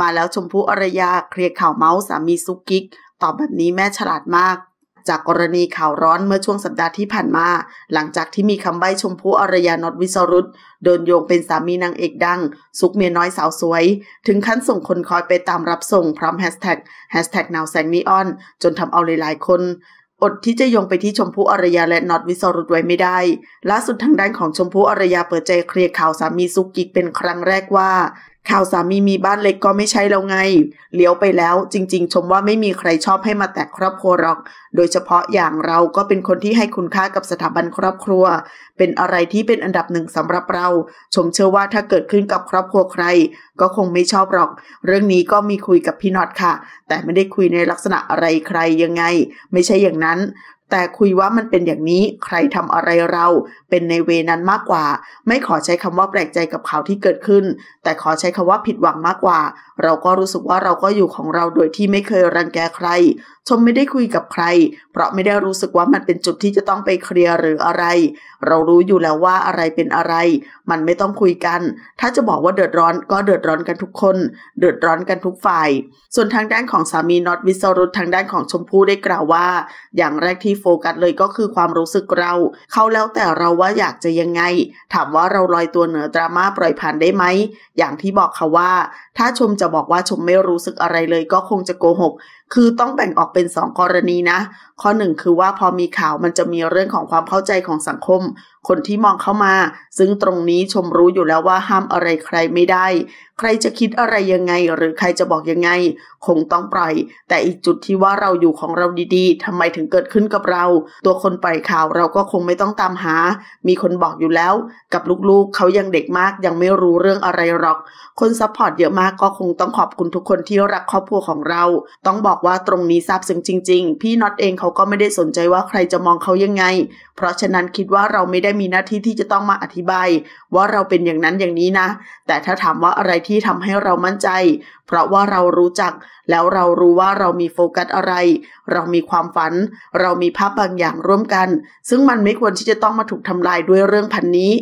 มาแล้วชมพู่อรยาเคลียร์ข่าวเมาส์สามีซุกกิ๊กตอบแบบนี้แม่ฉลาดมาก จากกรณีข่าวร้อนเมื่อช่วงสัปดาห์ที่ผ่านมา หลังจากที่มีคำใบ้ชมพู่อรยานตวิสรุตโดนโยงเป็นสามีนางเอกดัง ซุกเมียน้อยสาวสวย ถึงขั้นส่งคนคอยไปตามรับส่งพร้อมแฮชแท็กแฮชแท็กนาวแสงนีออนจนทำเอาหลายๆคน อดที่จะโยงไปที่ชมพู่อรยาและน็อตวิสรุตไว้ไม่ได้ ล่าสุดทางด้านของชมพู่อรยาเปิดใจเคลียร์ข่าวสามีซุกกิกเป็นครั้งแรกว่าข่าวสามีมีบ้านเล็กก็ไม่ใช่แล้วไง เลี้ยวไปแล้วจริงๆ ชมว่าไม่มีใครชอบให้มาแตะครอบครัวหรอก โดยเฉพาะอย่างเราก็เป็นคนที่ให้คุณค่ากับสถาบันครอบครัว เป็นอะไรที่เป็นอันดับหนึ่งสำหรับเรา ชมเชื่อว่าถ้าเกิดขึ้นกับครอบครัวใครก็คงไม่ชอบหรอก เรื่องนี้ก็มีคุยกับพี่น็อตค่ะ แต่ไม่ได้คุยในลักษณะอะไรใครยังไง ไม่ใช่อย่างนั้นแต่คุยว่ามันเป็นอย่างนี้ใครทำอะไรเรา เป็นในเวนั้นมากกว่า ไม่ขอใช้คำว่าแปลกใจกับข่าวที่เกิดขึ้น แต่ขอใช้คำว่าผิดหวังมากกว่า เราก็รู้สึกว่าเราก็อยู่ของเราโดยที่ไม่เคยรังแกใคร ชมไม่ได้คุยกับใคร เพราะไม่ได้รู้สึกว่ามันเป็นจุดที่จะต้องไปเคลียร์หรืออะไร เรารู้อยู่แล้วว่าอะไรเป็นอะไร มันไม่ต้องคุยกัน ถ้าจะบอกว่าเดือดร้อนก็เดือดร้อนกันทุกคน เดือดร้อนกันทุกฝ่าย ส่วนทางด้านของสามีน็อตวิสรุตทางด้านของชมพู่ได้กล่าวว่า อย่างแรกที่โฟกัสเลยก็คือความรู้สึกเรา เขาแล้วแต่เราว่าอยากจะยังไง ถามว่าเราลอยตัวเหนือดราม่าปล่อยผ่านได้ไหมอย่างที่บอกค่ะว่า ถ้าชมจะบอกว่าชมไม่รู้สึกอะไรเลยก็คงจะโกหกคือต้องแบ่งออกเป็น2กรณีนะ ข้อหนึ่งคือว่าพอมีข่าวมันจะมีเรื่องของความเข้าใจของสังคมคนที่มองเข้ามา ซึ่งตรงนี้ชมรู้อยู่แล้วว่าห้ามอะไรใครไม่ได้ ใครจะคิดอะไรยังไง หรือใครจะบอกยังไง คงต้องปล่อย แต่อีกจุดที่ว่าเราอยู่ของเราดีๆทำไมถึงเกิดขึ้นกับเรา ตัวคนปล่อยข่าวเราก็คงไม่ต้องตามหา มีคนบอกอยู่แล้ว กับลูกๆเขายังเด็กมากยังไม่รู้เรื่องอะไรหรอกคนซัพพอร์ตเยอะมาก ก็คงต้องขอบคุณทุกคนที่รักครอบครัวของเรา ต้องบอกว่าตรงนี้ซาบซึ้งจริงๆ พี่น็อตเองเขาก็ไม่ได้สนใจว่าใครจะมองเขายังไง เพราะฉะนั้นคิดว่าเราไม่ได้มีหน้าที่ที่จะต้องมาอธิบาย ว่าเราเป็นอย่างนั้นอย่างนี้นะ แต่ถ้าถามว่าอะไรที่ทำให้เรามั่นใจ เพราะว่าเรารู้จัก แล้วเรารู้ว่าเรามีโฟกัสอะไร เรามีความฝัน เรามีภาพบางอย่างร่วมกัน ซึ่งมันไม่ควรที่จะต้องมาถูกทำลายด้วยเรื่องพันนี้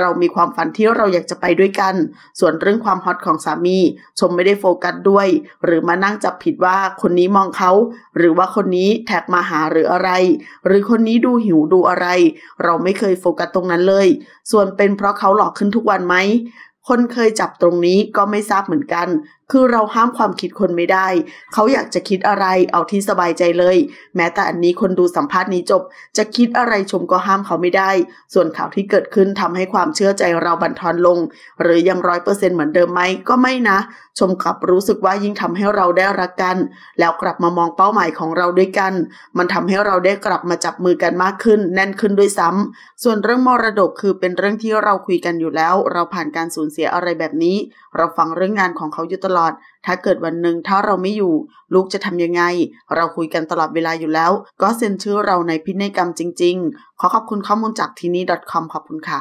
เรามีความฝันที่เราอยากจะไปด้วยกัน ส่วนเรื่องความฮอตของสามี ชมไม่ได้โฟกัสด้วย หรือมานั่งจับผิดว่าคนนี้ี้มองเขาหรือว่าคนนี้แท็กมาหาหรืออะไร หรือคนนี้ดูหิวดูอะไร เราไม่เคยโฟกัสตรงนั้นเลย ส่วนเป็นเพราะเขาหลอกขึ้นทุกวันไหม คนเคยจับตรงนี้ก็ไม่ทราบเหมือนกันคือเราห้ามความคิดคนไม่ได้ เขาอยากจะคิดอะไรเอาที่สบายใจเลย แม้แต่อันนี้คนดูสัมภาษณ์นี้จบ จะคิดอะไรชมก็ห้ามเขาไม่ได้ ส่วนข่าวที่เกิดขึ้นทำให้ความเชื่อใจเราบั่นทอนลง หรือยังร้อยเปอร์เซ็นต์เหมือนเดิมไหมก็ไม่นะชมกลับรู้สึกว่ายิ่งทำให้เราได้รักกัน แล้วกลับมามองเป้าหมายของเราด้วยกัน มันทำให้เราได้กลับมาจับมือกันมากขึ้นแน่นขึ้นด้วยซ้ำ ส่วนเรื่องมรดกคือเป็นเรื่องที่เราคุยกันอยู่แล้ว เราผ่านการสูญเสียอะไรแบบนี้ เราฟังเรื่องงานของเขาอยู่ตลอดอดถ้าเกิดวันหนึ่งถ้าเราไม่อยู่ ลูกจะทำยังไง เราคุยกันตลอดเวลาอยู่แล้ว ก็เซ็นชื่อเราในพินัยกรรมจริงๆ ขอขอบคุณข้อมูลจากทีนี้ .com ขอบคุณค่ะ